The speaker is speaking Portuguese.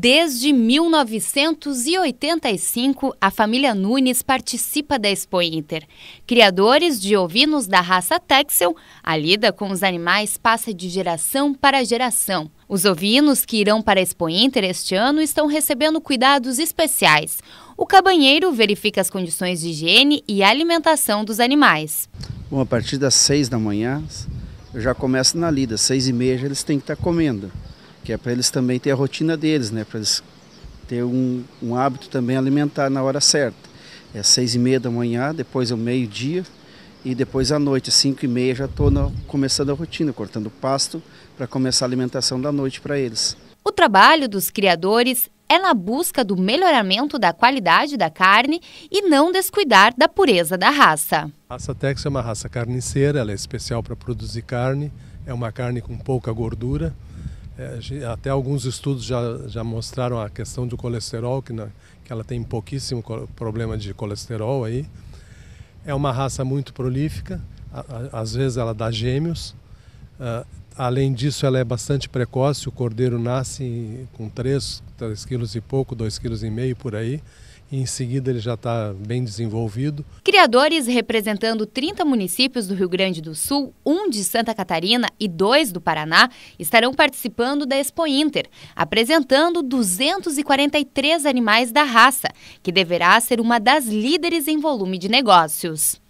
Desde 1985, a família Nunes participa da Expo Inter. Criadores de ovinos da raça Texel, a lida com os animais passa de geração para geração. Os ovinos que irão para a Expo Inter este ano estão recebendo cuidados especiais. O cabanheiro verifica as condições de higiene e alimentação dos animais. Bom, a partir das 6 da manhã, eu já começo na lida. Seis e meia eles têm que estar tá comendo que é para eles também ter a rotina deles, né? Para eles ter um, um, hábito também alimentar na hora certa. É seis e meia da manhã, depois é o meio-dia e depois à noite, cinco e meia, já estou começando a rotina, cortando pasto para começar a alimentação da noite para eles. O trabalho dos criadores é na busca do melhoramento da qualidade da carne e não descuidar da pureza da raça. A raça Tex é uma raça carniceira, ela é especial para produzir carne, é uma carne com pouca gordura, é, até alguns estudos já, já mostraram a questão do colesterol, que, na, que ela tem pouquíssimo problema de colesterol aí. É uma raça muito prolífica, a, a, às vezes ela dá gêmeos. Uh, além disso, ela é bastante precoce, o cordeiro nasce com 3, 3 quilos e pouco, 2 quilos e meio por aí e em seguida ele já está bem desenvolvido. Criadores representando 30 municípios do Rio Grande do Sul, um de Santa Catarina e dois do Paraná, estarão participando da Expo Inter, apresentando 243 animais da raça, que deverá ser uma das líderes em volume de negócios.